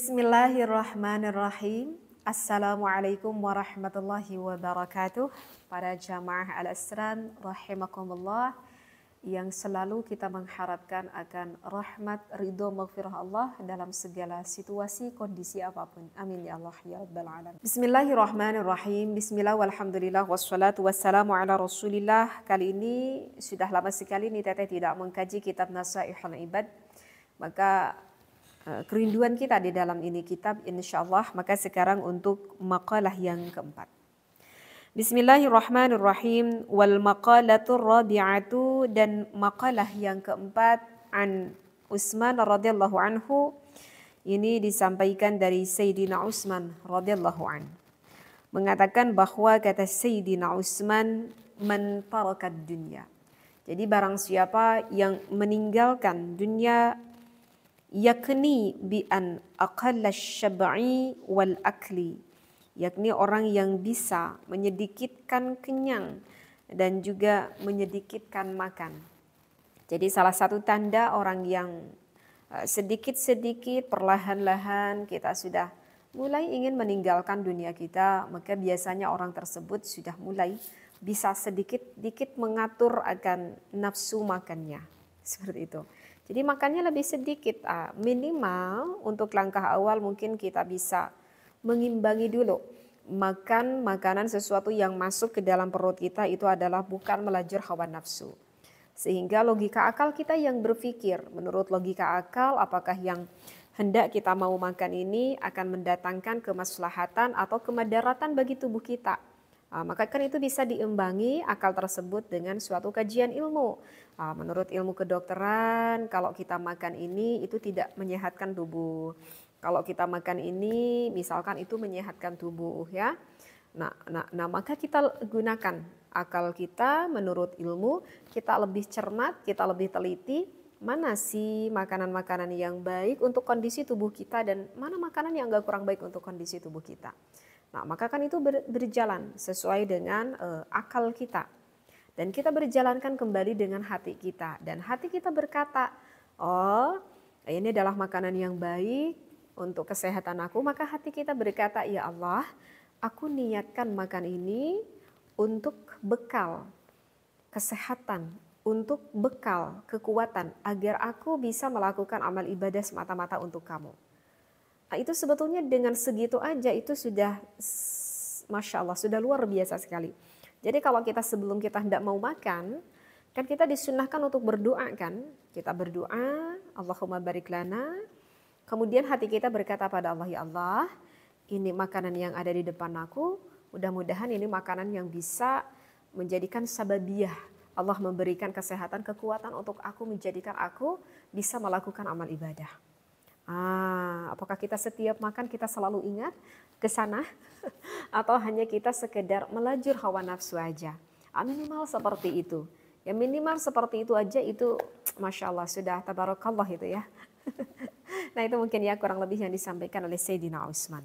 Bismillahirrahmanirrahim. Assalamualaikum warahmatullahi wabarakatuh. Para jamaah Al-Asran rahimakumullah yang selalu kita mengharapkan akan rahmat, ridho, maghfirah Allah dalam segala situasi, kondisi apapun. Amin ya Allah ya Rabbal Alamin. Bismillahirrahmanirrahim. Bismillah walhamdulillah wassalatu wassalamu ala rasulillah. Kali ini sudah lama sekali nih teteh tidak mengkaji kitab Nasaihul Ibad. Maka Eh, kerinduan kita di dalam ini kitab insyaallah maka sekarang untuk makalah yang keempat Bismillahirrahmanirrahim wal maqalatur rabi'atu dan makalah yang keempat an Utsman radhiyallahu anhu ini disampaikan dari Sayyidina Utsman radhiyallahu an mengatakan bahwa kata Sayyidina Utsman man dunia jadi barang siapa yang meninggalkan dunia yakni bi an syab'i wal akli yakni orang yang bisa menyedikitkan kenyang dan juga menyedikitkan makan. Jadi salah satu tanda orang yang eh, sedikit-sedikit perlahan-lahan kita sudah mulai ingin meninggalkan dunia kita, maka biasanya orang tersebut sudah mulai bisa sedikit-dikit mengatur akan nafsu makannya. Seperti itu. Jadi makannya lebih sedikit. Ah, minimal untuk langkah awal mungkin kita bisa mengimbangi dulu. Makan makanan sesuatu yang masuk ke dalam perut kita itu adalah bukan melajur hawa nafsu. Sehingga logika akal kita yang berpikir, menurut logika akal apakah yang hendak kita mau makan ini akan mendatangkan kemaslahatan atau kemadaratan bagi tubuh kita Ah, maka kan itu bisa diimbangi akal tersebut dengan suatu kajian ilmu. Ah, menurut ilmu kedokteran, kalau kita makan ini itu tidak menyehatkan tubuh. Kalau kita makan ini, misalkan itu menyehatkan tubuh, ya. Nah, nah, nah maka kita gunakan akal kita menurut ilmu, kita lebih cermat, kita lebih teliti, mana sih makanan-makanan yang baik untuk kondisi tubuh kita dan mana makanan yang enggak kurang baik untuk kondisi tubuh kita. Nah, maka kan itu ber, berjalan sesuai dengan e, akal kita. Dan kita berjalankan kembali dengan hati kita. Dan hati kita berkata, oh ini adalah makanan yang baik untuk kesehatan aku. Maka hati kita berkata, ya Allah, aku niatkan makan ini untuk bekal kesehatan, untuk bekal kekuatan agar aku bisa melakukan amal ibadah semata-mata untuk kamu. Ah, itu sebetulnya dengan segitu aja itu sudah masya Allah sudah luar biasa sekali. Jadi kalau kita sebelum kita hendak mau makan, kan kita disunahkan untuk berdoa kan? Kita berdoa, Allahumma barik lana. Kemudian hati kita berkata pada Allah, ya Allah, ini makanan yang ada di depan aku, mudah-mudahan ini makanan yang bisa menjadikan sababiah. Allah memberikan kesehatan, kekuatan untuk aku menjadikan aku bisa melakukan amal ibadah. Ah, apakah kita setiap makan kita selalu ingat ke sana atau hanya kita sekedar melajur hawa nafsu aja? Ah, minimal seperti itu. Ya minimal seperti itu aja itu Masya Allah sudah tabarakallah itu ya. nah itu mungkin ya kurang lebih yang disampaikan oleh Sayyidina Utsman.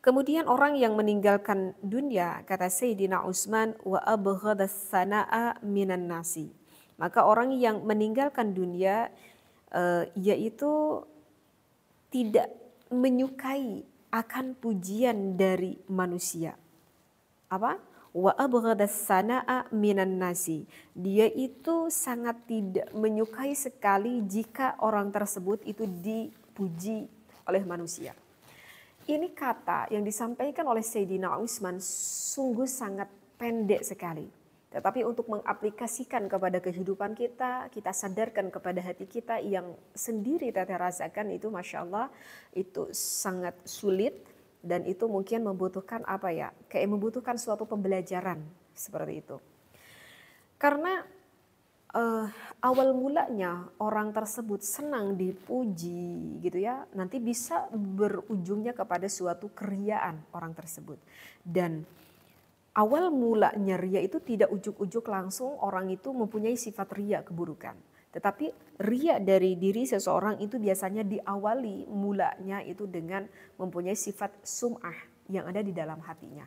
Kemudian orang yang meninggalkan dunia kata Sayyidina Utsman wa sana'a minan nasi. Maka orang yang meninggalkan dunia eh, yaitu tidak menyukai akan pujian dari manusia. Apa? Wa sana'a minan nasi. Dia itu sangat tidak menyukai sekali jika orang tersebut itu dipuji oleh manusia. Ini kata yang disampaikan oleh Sayyidina Utsman sungguh sangat pendek sekali tetapi untuk mengaplikasikan kepada kehidupan kita, kita sadarkan kepada hati kita yang sendiri teteh rasakan itu Masya Allah itu sangat sulit dan itu mungkin membutuhkan apa ya, kayak membutuhkan suatu pembelajaran seperti itu. Karena uh, awal mulanya orang tersebut senang dipuji gitu ya, nanti bisa berujungnya kepada suatu keriaan orang tersebut. Dan awal mula ria itu tidak ujuk-ujuk langsung orang itu mempunyai sifat ria keburukan. Tetapi ria dari diri seseorang itu biasanya diawali mulanya itu dengan mempunyai sifat sum'ah yang ada di dalam hatinya.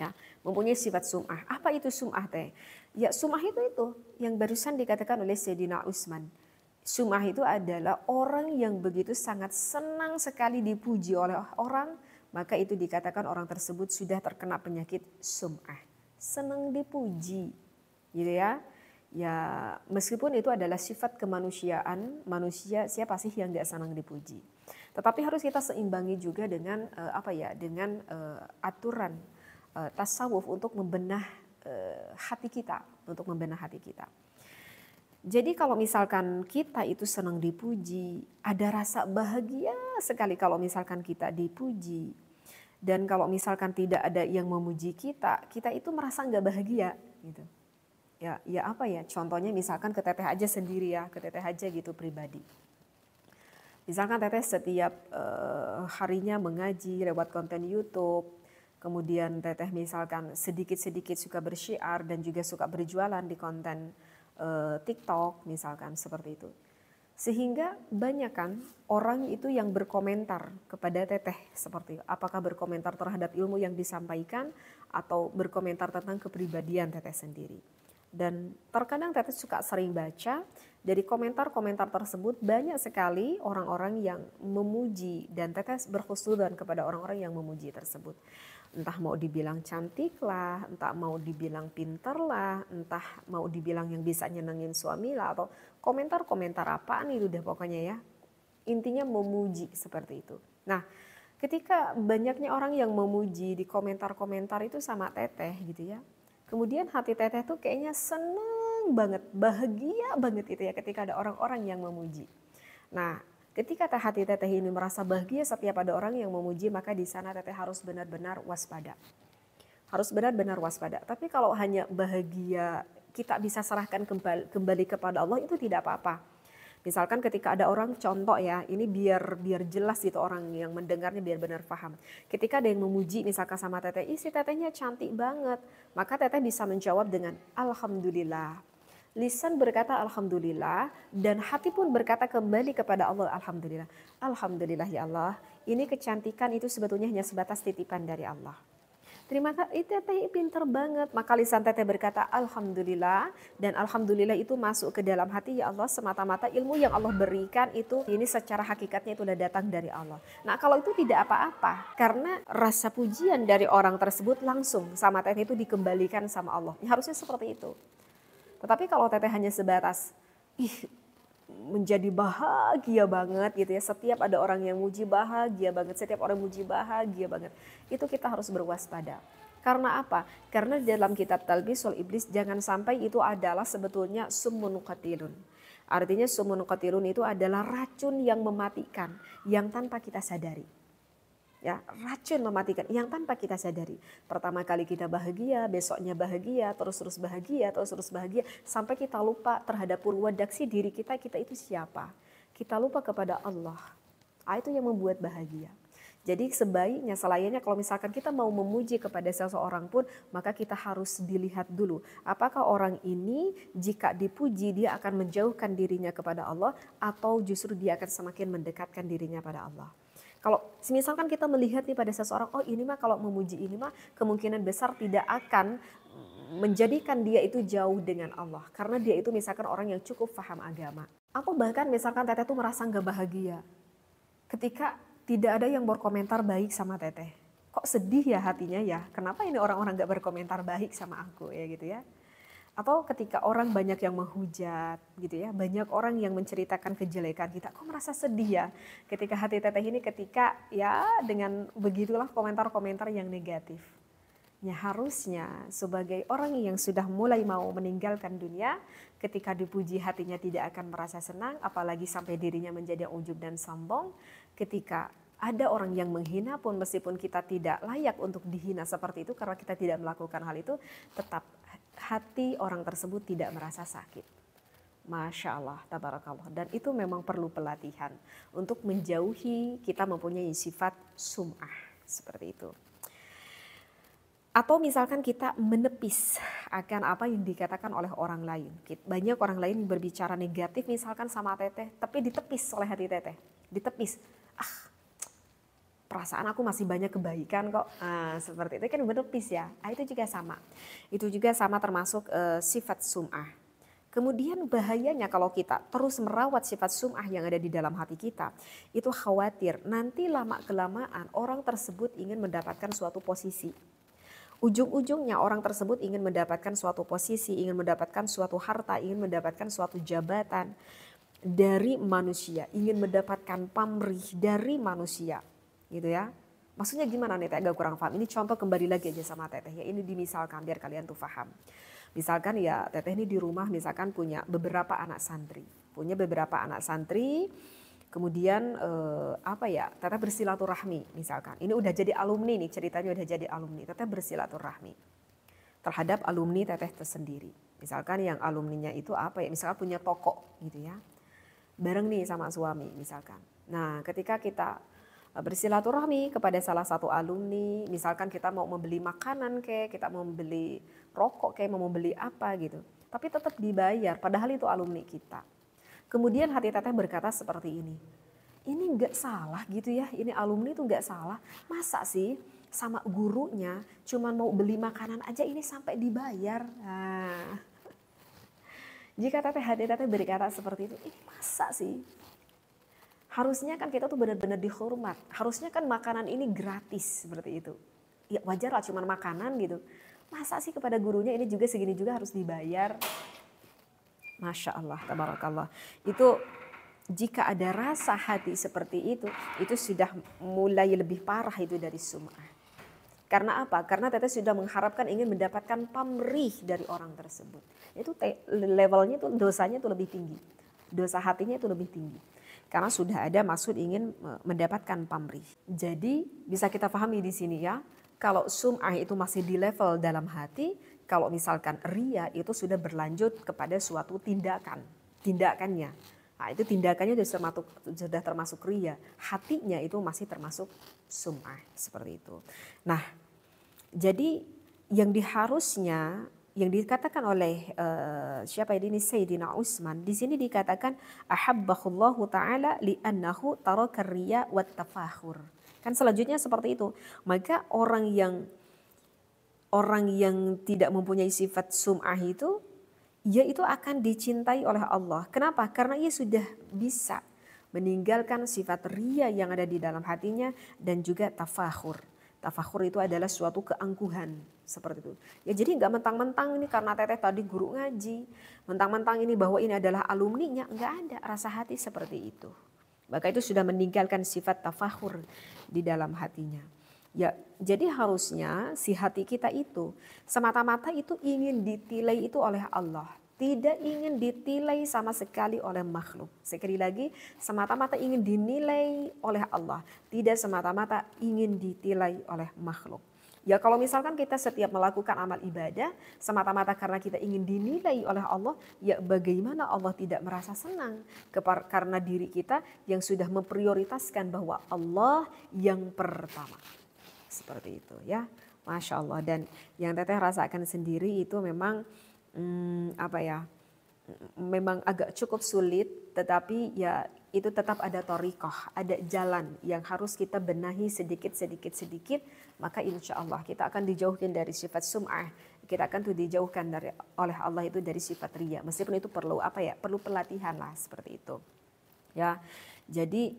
Ya, mempunyai sifat sum'ah. Apa itu sum'ah teh? Ya sum'ah itu itu yang barusan dikatakan oleh Sayyidina Utsman. Sum'ah itu adalah orang yang begitu sangat senang sekali dipuji oleh orang, maka itu dikatakan orang tersebut sudah terkena penyakit sum'ah. Senang dipuji, gitu ya. Ya meskipun itu adalah sifat kemanusiaan, manusia siapa sih yang gak senang dipuji. Tetapi harus kita seimbangi juga dengan uh, apa ya, dengan uh, aturan uh, tasawuf untuk membenah uh, hati kita, untuk membenah hati kita. Jadi kalau misalkan kita itu senang dipuji, ada rasa bahagia sekali kalau misalkan kita dipuji, dan kalau misalkan tidak ada yang memuji kita, kita itu merasa nggak bahagia gitu. Ya, ya apa ya? Contohnya misalkan ke teteh aja sendiri ya, ke teteh aja gitu pribadi. Misalkan teteh setiap uh, harinya mengaji lewat konten YouTube, kemudian teteh misalkan sedikit-sedikit suka bersiar dan juga suka berjualan di konten uh, TikTok misalkan seperti itu sehingga banyak kan orang itu yang berkomentar kepada teteh seperti apakah berkomentar terhadap ilmu yang disampaikan atau berkomentar tentang kepribadian teteh sendiri. Dan terkadang teteh suka sering baca dari komentar-komentar tersebut banyak sekali orang-orang yang memuji dan teteh berkesudahan kepada orang-orang yang memuji tersebut entah mau dibilang cantik lah, entah mau dibilang pinter lah, entah mau dibilang yang bisa nyenengin suami lah atau komentar-komentar apa nih udah pokoknya ya. Intinya memuji seperti itu. Nah, ketika banyaknya orang yang memuji di komentar-komentar itu sama teteh gitu ya. Kemudian hati teteh tuh kayaknya seneng banget, bahagia banget itu ya ketika ada orang-orang yang memuji. Nah, Ketika hati teteh ini merasa bahagia setiap ada orang yang memuji, maka di sana teteh harus benar-benar waspada. Harus benar-benar waspada. Tapi kalau hanya bahagia, kita bisa serahkan kembali, kembali kepada Allah itu tidak apa-apa. Misalkan ketika ada orang contoh ya, ini biar biar jelas itu orang yang mendengarnya biar benar paham. Ketika ada yang memuji misalkan sama teteh, ih si tetehnya cantik banget. Maka teteh bisa menjawab dengan alhamdulillah lisan berkata alhamdulillah dan hati pun berkata kembali kepada Allah alhamdulillah. Alhamdulillah ya Allah, ini kecantikan itu sebetulnya hanya sebatas titipan dari Allah. Terima kasih teteh pinter banget. Maka lisan teteh berkata alhamdulillah dan alhamdulillah itu masuk ke dalam hati ya Allah semata-mata ilmu yang Allah berikan itu ini secara hakikatnya itu sudah datang dari Allah. Nah, kalau itu tidak apa-apa karena rasa pujian dari orang tersebut langsung sama teteh itu dikembalikan sama Allah. Ya, harusnya seperti itu. Tetapi kalau teteh hanya sebatas, ih menjadi bahagia banget gitu ya. Setiap ada orang yang muji bahagia banget, setiap orang muji bahagia banget. Itu kita harus berwaspada. Karena apa? Karena di dalam kitab Talbisul Iblis jangan sampai itu adalah sebetulnya sumun qatilun. Artinya sumun qatilun itu adalah racun yang mematikan yang tanpa kita sadari ya racun mematikan yang tanpa kita sadari pertama kali kita bahagia besoknya bahagia terus terus bahagia terus terus bahagia sampai kita lupa terhadap purwadaksi diri kita kita itu siapa kita lupa kepada Allah ah, itu yang membuat bahagia jadi sebaiknya selainnya kalau misalkan kita mau memuji kepada seseorang pun maka kita harus dilihat dulu apakah orang ini jika dipuji dia akan menjauhkan dirinya kepada Allah atau justru dia akan semakin mendekatkan dirinya pada Allah. Kalau misalkan kita melihat nih pada seseorang, oh ini mah kalau memuji ini mah kemungkinan besar tidak akan menjadikan dia itu jauh dengan Allah karena dia itu misalkan orang yang cukup faham agama Aku bahkan misalkan teteh tuh merasa nggak bahagia ketika tidak ada yang berkomentar baik sama teteh kok sedih ya hatinya ya kenapa ini orang-orang gak berkomentar baik sama aku ya gitu ya atau ketika orang banyak yang menghujat gitu ya banyak orang yang menceritakan kejelekan kita kok merasa sedih ya ketika hati teteh ini ketika ya dengan begitulah komentar-komentar yang negatif ya harusnya sebagai orang yang sudah mulai mau meninggalkan dunia ketika dipuji hatinya tidak akan merasa senang apalagi sampai dirinya menjadi ujub dan sombong ketika ada orang yang menghina pun meskipun kita tidak layak untuk dihina seperti itu karena kita tidak melakukan hal itu tetap hati orang tersebut tidak merasa sakit. Masya Allah, tabarakallah. Dan itu memang perlu pelatihan untuk menjauhi kita mempunyai sifat sum'ah seperti itu. Atau misalkan kita menepis akan apa yang dikatakan oleh orang lain. Banyak orang lain berbicara negatif misalkan sama teteh, tapi ditepis oleh hati teteh. Ditepis, perasaan aku masih banyak kebaikan kok uh, seperti itu kan bentuk peace ya ah, itu juga sama itu juga sama termasuk uh, sifat sumah kemudian bahayanya kalau kita terus merawat sifat sumah yang ada di dalam hati kita itu khawatir nanti lama kelamaan orang tersebut ingin mendapatkan suatu posisi Ujung-ujungnya orang tersebut ingin mendapatkan suatu posisi, ingin mendapatkan suatu harta, ingin mendapatkan suatu jabatan dari manusia, ingin mendapatkan pamrih dari manusia gitu ya. Maksudnya gimana nih Teh agak kurang paham. Ini contoh kembali lagi aja sama Teteh ya. Ini dimisalkan biar kalian tuh paham. Misalkan ya Teteh ini di rumah misalkan punya beberapa anak santri. Punya beberapa anak santri. Kemudian eh, apa ya? Teteh bersilaturahmi misalkan. Ini udah jadi alumni nih ceritanya udah jadi alumni. Teteh bersilaturahmi terhadap alumni Teteh tersendiri. Misalkan yang alumninya itu apa ya? Misalkan punya toko gitu ya. Bareng nih sama suami misalkan. Nah, ketika kita bersilaturahmi kepada salah satu alumni, misalkan kita mau membeli makanan kayak, kita mau membeli rokok kayak, mau membeli apa gitu. Tapi tetap dibayar, padahal itu alumni kita. Kemudian hati teteh berkata seperti ini, ini enggak salah gitu ya, ini alumni itu enggak salah. Masa sih sama gurunya cuman mau beli makanan aja ini sampai dibayar. Nah. Jika teteh hati teteh berkata seperti itu, ini masa sih harusnya kan kita tuh benar-benar dihormat. Harusnya kan makanan ini gratis seperti itu. Ya wajar lah cuman makanan gitu. Masa sih kepada gurunya ini juga segini juga harus dibayar? Masya Allah, tabarakallah. Itu jika ada rasa hati seperti itu, itu sudah mulai lebih parah itu dari sum'ah. Karena apa? Karena teteh sudah mengharapkan ingin mendapatkan pamrih dari orang tersebut. Itu levelnya itu dosanya itu lebih tinggi. Dosa hatinya itu lebih tinggi karena sudah ada maksud ingin mendapatkan pamrih. Jadi bisa kita pahami di sini ya, kalau sum'ah itu masih di level dalam hati, kalau misalkan ria itu sudah berlanjut kepada suatu tindakan, tindakannya. Nah, itu tindakannya sudah termasuk, sudah termasuk ria, hatinya itu masih termasuk sum'ah, seperti itu. Nah, jadi yang diharusnya yang dikatakan oleh uh, siapa ini Sayyidina Utsman di sini dikatakan ahabbahullahu taala li'annahu taraka riya wat tafakhur. Kan selanjutnya seperti itu. Maka orang yang orang yang tidak mempunyai sifat sum'ah itu ia itu akan dicintai oleh Allah. Kenapa? Karena ia sudah bisa meninggalkan sifat ria yang ada di dalam hatinya dan juga tafakhur. Tafakur itu adalah suatu keangkuhan seperti itu. Ya jadi nggak mentang-mentang ini karena teteh tadi guru ngaji, mentang-mentang ini bahwa ini adalah alumninya, nggak ada rasa hati seperti itu. Maka itu sudah meninggalkan sifat tafakur di dalam hatinya. Ya, jadi harusnya si hati kita itu semata-mata itu ingin ditilai itu oleh Allah tidak ingin ditilai sama sekali oleh makhluk. Sekali lagi, semata-mata ingin dinilai oleh Allah, tidak semata-mata ingin ditilai oleh makhluk. Ya kalau misalkan kita setiap melakukan amal ibadah semata-mata karena kita ingin dinilai oleh Allah, ya bagaimana Allah tidak merasa senang karena diri kita yang sudah memprioritaskan bahwa Allah yang pertama. Seperti itu ya. Masya Allah dan yang teteh rasakan sendiri itu memang hmm, apa ya memang agak cukup sulit tetapi ya itu tetap ada torikoh, ada jalan yang harus kita benahi sedikit sedikit sedikit maka insya Allah kita akan dijauhkan dari sifat sum'ah kita akan tuh dijauhkan dari oleh Allah itu dari sifat ria meskipun itu perlu apa ya perlu pelatihan lah seperti itu ya jadi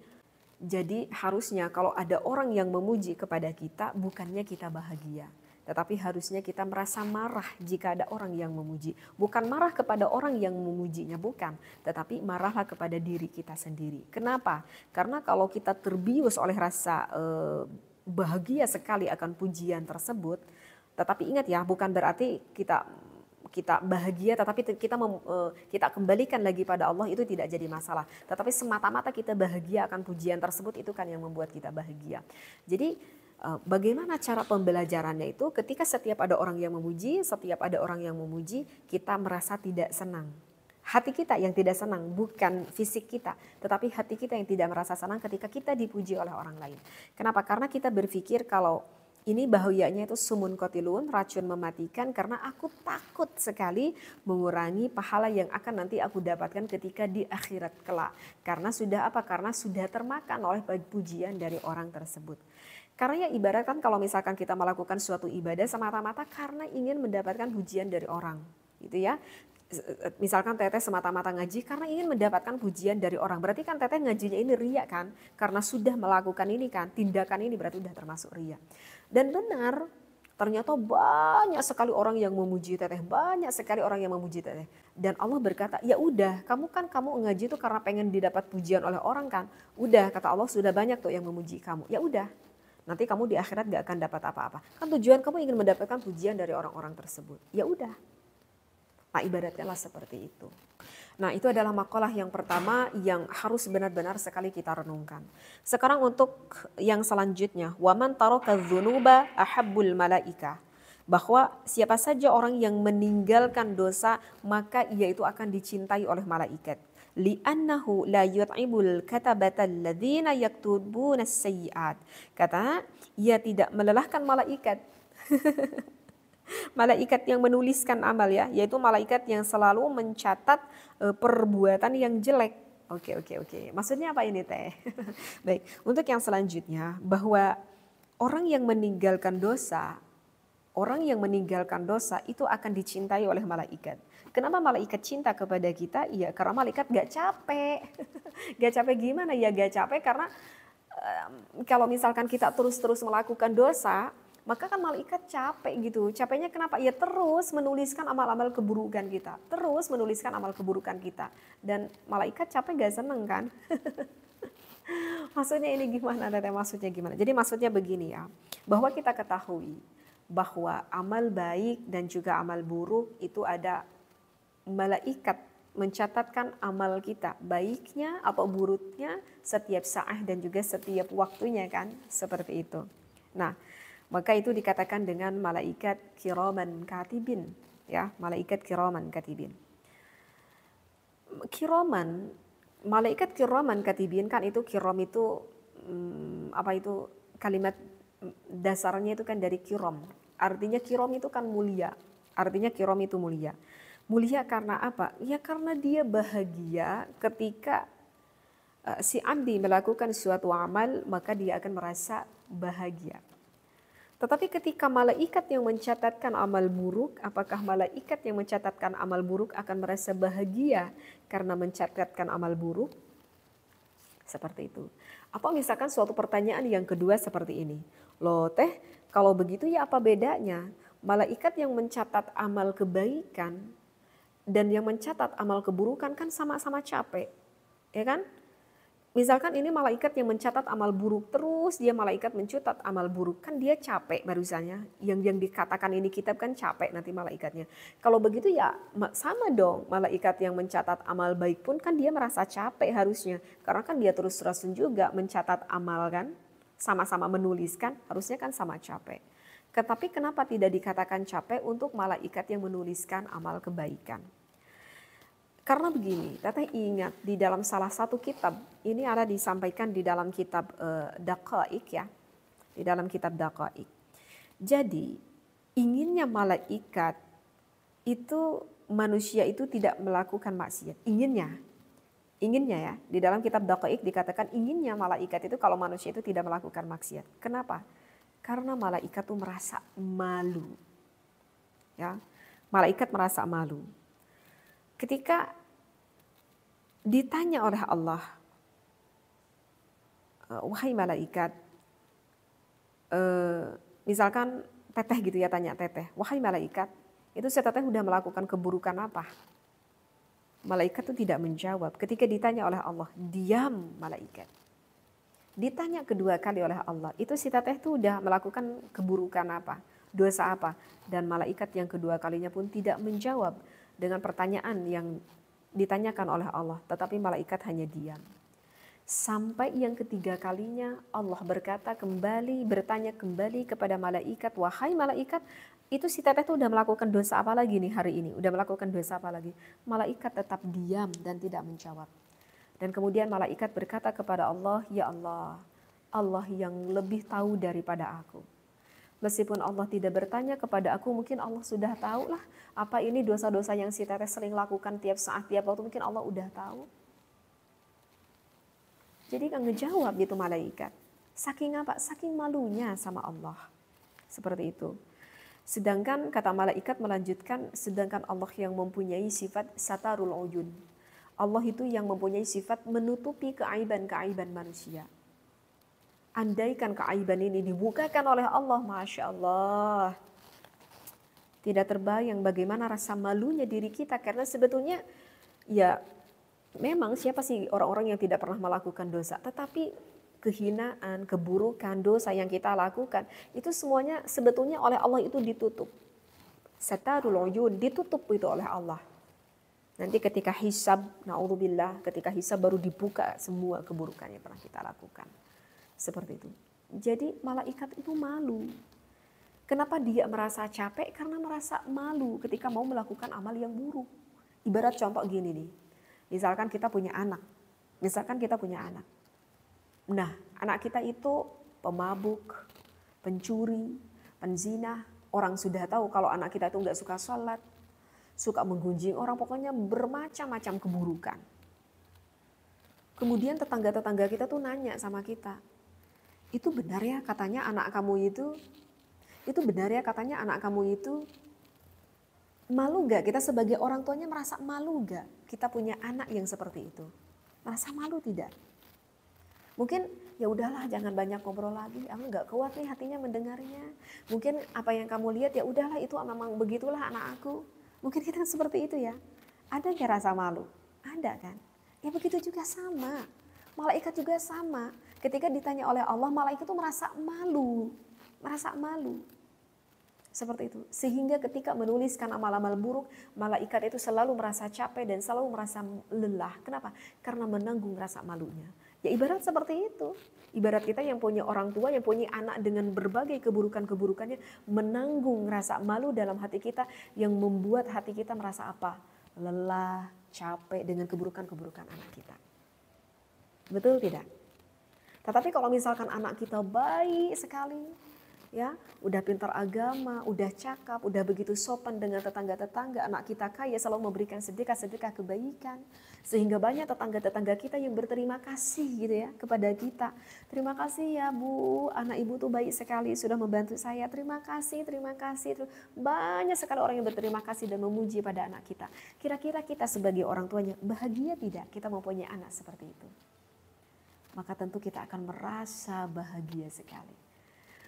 jadi harusnya kalau ada orang yang memuji kepada kita bukannya kita bahagia tetapi harusnya kita merasa marah jika ada orang yang memuji. Bukan marah kepada orang yang memujinya, bukan. Tetapi marahlah kepada diri kita sendiri. Kenapa? Karena kalau kita terbius oleh rasa eh, bahagia sekali akan pujian tersebut, tetapi ingat ya, bukan berarti kita kita bahagia tetapi kita mem, eh, kita kembalikan lagi pada Allah itu tidak jadi masalah tetapi semata-mata kita bahagia akan pujian tersebut itu kan yang membuat kita bahagia jadi Eh, bagaimana cara pembelajarannya itu ketika setiap ada orang yang memuji, setiap ada orang yang memuji, kita merasa tidak senang. Hati kita yang tidak senang bukan fisik kita, tetapi hati kita yang tidak merasa senang ketika kita dipuji oleh orang lain. Kenapa? Karena kita berpikir kalau ini bahayanya itu sumun kotilun, racun mematikan karena aku takut sekali mengurangi pahala yang akan nanti aku dapatkan ketika di akhirat kelak. Karena sudah apa? Karena sudah termakan oleh pujian dari orang tersebut. Karena ya ibarat kan kalau misalkan kita melakukan suatu ibadah semata-mata karena ingin mendapatkan pujian dari orang, gitu ya. E, e, misalkan teteh semata-mata ngaji karena ingin mendapatkan pujian dari orang. Berarti kan teteh ngajinya ini ria kan? Karena sudah melakukan ini kan, tindakan ini berarti sudah termasuk ria. Dan benar, ternyata banyak sekali orang yang memuji teteh, banyak sekali orang yang memuji teteh. Dan Allah berkata, ya udah, kamu kan kamu ngaji itu karena pengen didapat pujian oleh orang kan. Udah, kata Allah sudah banyak tuh yang memuji kamu. Ya udah, nanti kamu di akhirat gak akan dapat apa-apa. Kan tujuan kamu ingin mendapatkan pujian dari orang-orang tersebut. Ya udah. Nah, lah seperti itu. Nah, itu adalah makalah yang pertama yang harus benar-benar sekali kita renungkan. Sekarang untuk yang selanjutnya, waman ke Zunuba ahabbul malaika. Bahwa siapa saja orang yang meninggalkan dosa, maka ia itu akan dicintai oleh malaikat li'annahu la yut'ibul katabata alladzina yaktubuna sayyi'at. Kata, ia tidak melelahkan malaikat. malaikat yang menuliskan amal ya, yaitu malaikat yang selalu mencatat eh, perbuatan yang jelek. Oke, oke, oke. Maksudnya apa ini, Teh? Baik, untuk yang selanjutnya bahwa orang yang meninggalkan dosa, orang yang meninggalkan dosa itu akan dicintai oleh malaikat. Kenapa malaikat cinta kepada kita? Iya, karena malaikat gak capek. gak capek gimana? Ya gak capek karena kalau misalkan kita terus-terus melakukan dosa, maka kan malaikat capek gitu. Capeknya kenapa? Ya terus menuliskan amal-amal keburukan kita. Terus menuliskan amal keburukan kita. Dan malaikat capek gak seneng kan? maksudnya ini gimana? Tete? Maksudnya gimana? Jadi maksudnya begini ya. Bahwa kita ketahui bahwa amal baik dan juga amal buruk itu ada malaikat mencatatkan amal kita, baiknya apa buruknya setiap saat dan juga setiap waktunya kan, seperti itu. Nah, maka itu dikatakan dengan malaikat kiraman katibin, ya, malaikat kiraman katibin. Kiraman, malaikat kiraman katibin kan itu kiram itu mm, apa itu kalimat dasarnya itu kan dari kiram. Artinya kiram itu kan mulia. Artinya kiram itu mulia. Mulia karena apa? Ya karena dia bahagia ketika eh, si abdi melakukan suatu amal, maka dia akan merasa bahagia. Tetapi ketika malaikat yang mencatatkan amal buruk, apakah malaikat yang mencatatkan amal buruk akan merasa bahagia karena mencatatkan amal buruk? Seperti itu. Atau misalkan suatu pertanyaan yang kedua seperti ini. Loh teh, kalau begitu ya apa bedanya? Malaikat yang mencatat amal kebaikan dan yang mencatat amal keburukan kan sama-sama capek. Ya kan? Misalkan ini malaikat yang mencatat amal buruk terus dia malaikat mencatat amal buruk kan dia capek barusannya yang yang dikatakan ini kitab kan capek nanti malaikatnya kalau begitu ya sama dong malaikat yang mencatat amal baik pun kan dia merasa capek harusnya karena kan dia terus terusan juga mencatat amal kan sama-sama menuliskan harusnya kan sama capek tetapi kenapa tidak dikatakan capek untuk malaikat yang menuliskan amal kebaikan karena begini, teteh ingat di dalam salah satu kitab, ini ada disampaikan di dalam kitab uh, Daqaiq ya. Di dalam kitab Daqaiq. Jadi, inginnya malaikat itu manusia itu tidak melakukan maksiat. Inginnya, inginnya ya di dalam kitab Daqaiq dikatakan inginnya malaikat itu kalau manusia itu tidak melakukan maksiat. Kenapa? Karena malaikat itu merasa malu. Ya. Malaikat merasa malu ketika ditanya oleh Allah, eh, wahai malaikat, eh, misalkan teteh gitu ya tanya teteh, wahai malaikat, itu si teteh sudah melakukan keburukan apa? Malaikat itu tidak menjawab. Ketika ditanya oleh Allah, diam malaikat. Ditanya kedua kali oleh Allah, itu si teteh itu sudah melakukan keburukan apa? Dosa apa? Dan malaikat yang kedua kalinya pun tidak menjawab dengan pertanyaan yang ditanyakan oleh Allah, tetapi malaikat hanya diam. Sampai yang ketiga kalinya Allah berkata kembali, bertanya kembali kepada malaikat, wahai malaikat, itu si teteh itu udah melakukan dosa apa lagi nih hari ini? Udah melakukan dosa apa lagi? Malaikat tetap diam dan tidak menjawab. Dan kemudian malaikat berkata kepada Allah, ya Allah, Allah yang lebih tahu daripada aku Meskipun Allah tidak bertanya kepada aku, mungkin Allah sudah tahu lah apa ini dosa-dosa yang si Teteh sering lakukan tiap saat, tiap waktu. Mungkin Allah udah tahu. Jadi nggak ngejawab gitu malaikat. Saking apa? Saking malunya sama Allah. Seperti itu. Sedangkan kata malaikat melanjutkan, sedangkan Allah yang mempunyai sifat satarul ujun. Allah itu yang mempunyai sifat menutupi keaiban-keaiban manusia andaikan keaiban ini dibukakan oleh Allah, masya Allah. Tidak terbayang bagaimana rasa malunya diri kita karena sebetulnya ya memang siapa sih orang-orang yang tidak pernah melakukan dosa, tetapi kehinaan, keburukan, dosa yang kita lakukan itu semuanya sebetulnya oleh Allah itu ditutup. Satarul uyun ditutup itu oleh Allah. Nanti ketika hisab, naudzubillah, ketika hisab baru dibuka semua keburukan yang pernah kita lakukan. Seperti itu. Jadi malaikat itu malu. Kenapa dia merasa capek? Karena merasa malu ketika mau melakukan amal yang buruk. Ibarat contoh gini nih. Misalkan kita punya anak. Misalkan kita punya anak. Nah, anak kita itu pemabuk, pencuri, penzina. Orang sudah tahu kalau anak kita itu nggak suka sholat, suka menggunjing orang, pokoknya bermacam-macam keburukan. Kemudian tetangga-tetangga kita tuh nanya sama kita, itu benar ya katanya anak kamu itu itu benar ya katanya anak kamu itu malu nggak kita sebagai orang tuanya merasa malu nggak kita punya anak yang seperti itu merasa malu tidak mungkin ya udahlah jangan banyak ngobrol lagi aku nggak kuat nih hatinya mendengarnya mungkin apa yang kamu lihat ya udahlah itu memang begitulah anak aku mungkin kita seperti itu ya ada nggak rasa malu ada kan ya begitu juga sama malaikat juga sama Ketika ditanya oleh Allah, malaikat itu merasa malu, merasa malu. Seperti itu. Sehingga ketika menuliskan amal-amal buruk, malaikat itu selalu merasa capek dan selalu merasa lelah. Kenapa? Karena menanggung rasa malunya. Ya ibarat seperti itu. Ibarat kita yang punya orang tua, yang punya anak dengan berbagai keburukan-keburukannya, menanggung rasa malu dalam hati kita yang membuat hati kita merasa apa? Lelah, capek dengan keburukan-keburukan anak kita. Betul tidak? Tetapi nah, kalau misalkan anak kita baik sekali, ya, udah pintar agama, udah cakap, udah begitu sopan dengan tetangga-tetangga, anak kita kaya selalu memberikan sedekah-sedekah kebaikan, sehingga banyak tetangga-tetangga kita yang berterima kasih gitu ya kepada kita. Terima kasih ya Bu, anak Ibu tuh baik sekali sudah membantu saya. Terima kasih, terima kasih. Banyak sekali orang yang berterima kasih dan memuji pada anak kita. Kira-kira kita sebagai orang tuanya bahagia tidak kita mempunyai anak seperti itu? maka tentu kita akan merasa bahagia sekali.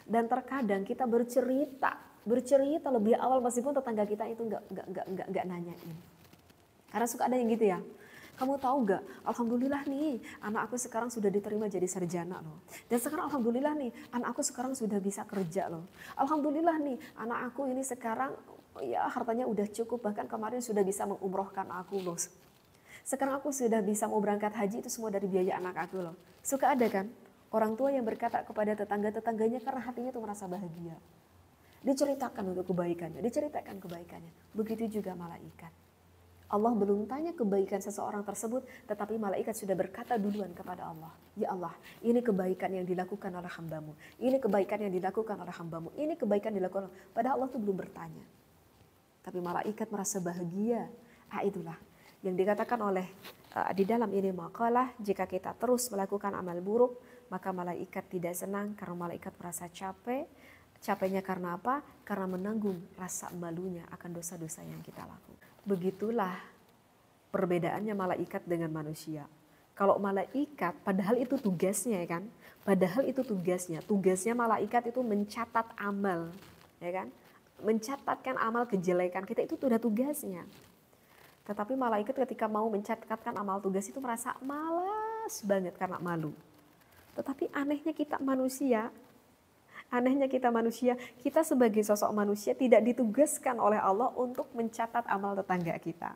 Dan terkadang kita bercerita, bercerita lebih awal meskipun tetangga kita itu nggak nggak nggak nggak nggak nanyain. Karena suka ada yang gitu ya. Kamu tahu gak, Alhamdulillah nih anak aku sekarang sudah diterima jadi sarjana loh. Dan sekarang Alhamdulillah nih anak aku sekarang sudah bisa kerja loh. Alhamdulillah nih anak aku ini sekarang ya hartanya udah cukup bahkan kemarin sudah bisa mengumrohkan aku loh. Sekarang aku sudah bisa mau berangkat haji itu semua dari biaya anak aku loh. Suka ada kan orang tua yang berkata kepada tetangga-tetangganya karena hatinya tuh merasa bahagia. Diceritakan untuk kebaikannya, diceritakan kebaikannya. Begitu juga malaikat. Allah belum tanya kebaikan seseorang tersebut, tetapi malaikat sudah berkata duluan kepada Allah, Ya Allah, ini kebaikan yang dilakukan oleh hambamu, ini kebaikan yang dilakukan oleh hambamu, ini kebaikan dilakukan oleh... Padahal Allah itu belum bertanya. Tapi malaikat merasa bahagia, ah itulah yang dikatakan oleh uh, di dalam ini makalah jika kita terus melakukan amal buruk maka malaikat tidak senang karena malaikat merasa capek capeknya karena apa karena menanggung rasa malunya akan dosa-dosa yang kita lakukan begitulah perbedaannya malaikat dengan manusia kalau malaikat padahal itu tugasnya ya kan padahal itu tugasnya tugasnya malaikat itu mencatat amal ya kan mencatatkan amal kejelekan kita itu sudah tugasnya tetapi malaikat ketika mau mencatatkan amal tugas itu merasa malas banget karena malu. Tetapi anehnya kita manusia, anehnya kita manusia, kita sebagai sosok manusia tidak ditugaskan oleh Allah untuk mencatat amal tetangga kita.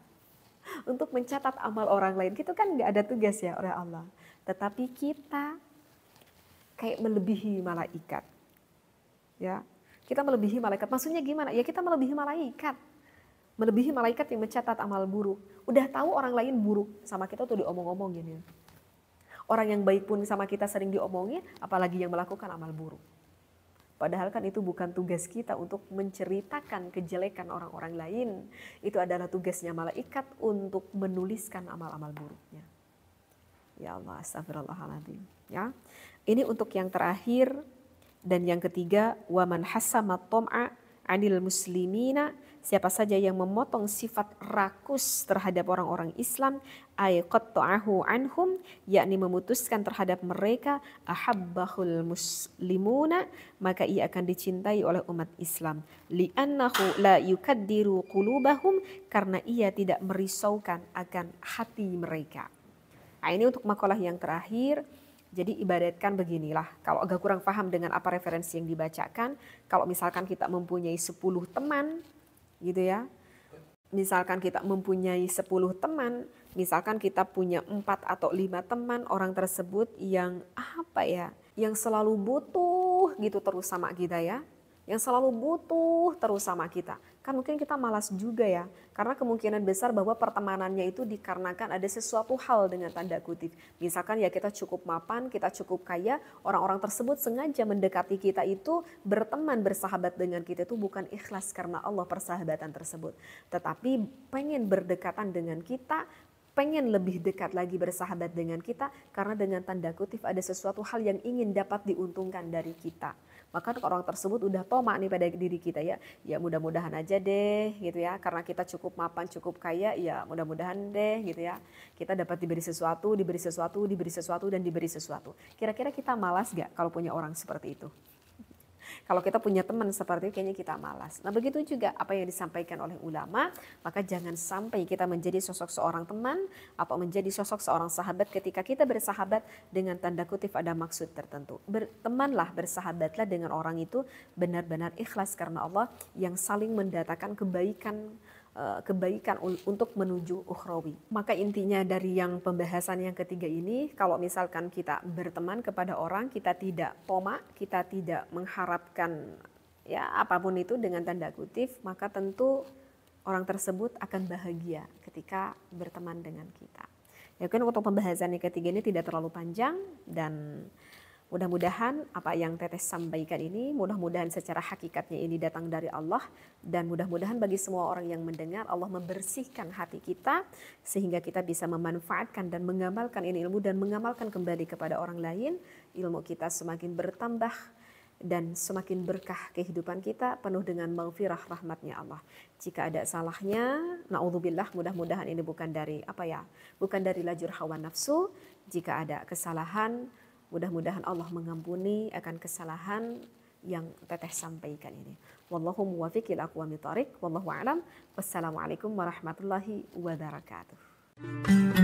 Untuk mencatat amal orang lain, itu kan nggak ada tugas ya oleh Allah. Tetapi kita kayak melebihi malaikat. Ya, kita melebihi malaikat. Maksudnya gimana? Ya kita melebihi malaikat melebihi malaikat yang mencatat amal buruk. Udah tahu orang lain buruk sama kita tuh diomong-omongin ya. Orang yang baik pun sama kita sering diomongin, apalagi yang melakukan amal buruk. Padahal kan itu bukan tugas kita untuk menceritakan kejelekan orang-orang lain. Itu adalah tugasnya malaikat untuk menuliskan amal-amal buruknya. Ya Allah, astagfirullahaladzim. Ya. Ini untuk yang terakhir dan yang ketiga, waman hasamat tom'a anil muslimina Siapa saja yang memotong sifat rakus terhadap orang-orang Islam, ayqatta'ahu anhum, yakni memutuskan terhadap mereka, ahabbahul muslimuna, maka ia akan dicintai oleh umat Islam. Li'annahu la yukaddiru qulubahum, karena ia tidak merisaukan akan hati mereka. Nah, ini untuk makalah yang terakhir. Jadi ibaratkan beginilah, kalau agak kurang paham dengan apa referensi yang dibacakan, kalau misalkan kita mempunyai 10 teman, gitu ya. Misalkan kita mempunyai 10 teman, misalkan kita punya empat atau lima teman orang tersebut yang apa ya, yang selalu butuh gitu terus sama kita ya. Yang selalu butuh terus sama kita kan mungkin kita malas juga ya. Karena kemungkinan besar bahwa pertemanannya itu dikarenakan ada sesuatu hal dengan tanda kutip. Misalkan ya kita cukup mapan, kita cukup kaya, orang-orang tersebut sengaja mendekati kita itu berteman, bersahabat dengan kita itu bukan ikhlas karena Allah persahabatan tersebut. Tetapi pengen berdekatan dengan kita pengen lebih dekat lagi bersahabat dengan kita karena dengan tanda kutip ada sesuatu hal yang ingin dapat diuntungkan dari kita. Maka orang tersebut udah toma nih pada diri kita ya. Ya mudah-mudahan aja deh gitu ya. Karena kita cukup mapan, cukup kaya, ya mudah-mudahan deh gitu ya. Kita dapat diberi sesuatu, diberi sesuatu, diberi sesuatu dan diberi sesuatu. Kira-kira kita malas gak kalau punya orang seperti itu? Kalau kita punya teman seperti itu kayaknya kita malas. Nah begitu juga apa yang disampaikan oleh ulama, maka jangan sampai kita menjadi sosok seorang teman atau menjadi sosok seorang sahabat ketika kita bersahabat dengan tanda kutip ada maksud tertentu. Bertemanlah, bersahabatlah dengan orang itu benar-benar ikhlas karena Allah yang saling mendatakan kebaikan Eh, kebaikan untuk menuju ukhrawi. Maka intinya dari yang pembahasan yang ketiga ini, kalau misalkan kita berteman kepada orang, kita tidak tomak, kita tidak mengharapkan ya apapun itu dengan tanda kutip, maka tentu orang tersebut akan bahagia ketika berteman dengan kita. Ya kan untuk pembahasan yang ketiga ini tidak terlalu panjang dan Mudah-mudahan apa yang Teteh sampaikan ini, mudah-mudahan secara hakikatnya ini datang dari Allah dan mudah-mudahan bagi semua orang yang mendengar Allah membersihkan hati kita sehingga kita bisa memanfaatkan dan mengamalkan ini ilmu dan mengamalkan kembali kepada orang lain. Ilmu kita semakin bertambah dan semakin berkah kehidupan kita penuh dengan maufirah rahmatnya Allah. Jika ada salahnya, naudzubillah mudah-mudahan ini bukan dari apa ya, bukan dari lajur hawa nafsu. Jika ada kesalahan, Mudah-mudahan Allah mengampuni akan kesalahan yang teteh sampaikan ini. Wallahu muwafiqil ila aqwamit Wallahu a'lam. Wassalamualaikum warahmatullahi wabarakatuh.